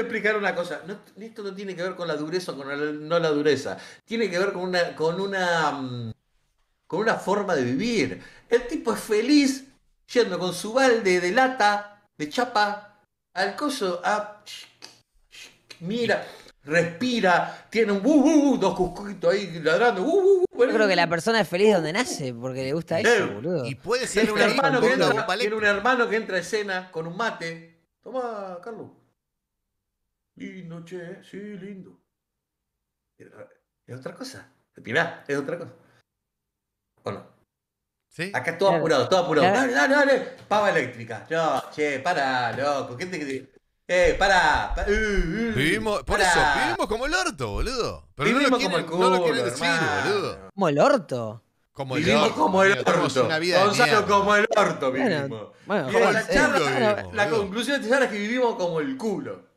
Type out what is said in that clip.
explicar una cosa. esto no tiene que ver con la dureza o con no la dureza. Tiene que ver con una, con una, mm, con una forma de vivir. El tipo es feliz yendo con su balde de lata, de chapa, al coso, a, ah, mira, respira, tiene un dos cusquitos ahí ladrando. Yo creo que la persona es feliz donde nace, porque le gusta eso, boludo. Y puede ser un hermano, que entra, tiene un hermano que entra a escena con un mate. Toma, Carlos. Lindo, che, sí, lindo. es otra cosa. es otra cosa. ¿O no? ¿Sí? Acá todo apurado, todo apurado. Dale, dale, dale. Pava eléctrica. No, che, para, loco. ¿Qué te.? Eh, para. Uh, uh. vivimos, por para. eso, vivimos como el orto, boludo. vivimos como el culo, boludo. Como el orto. Como el vivimos como el orto. Gonzalo, como el orto vivimos. Bueno, bueno, y la, charla, la, la conclusión de esta charla es que vivimos como el culo.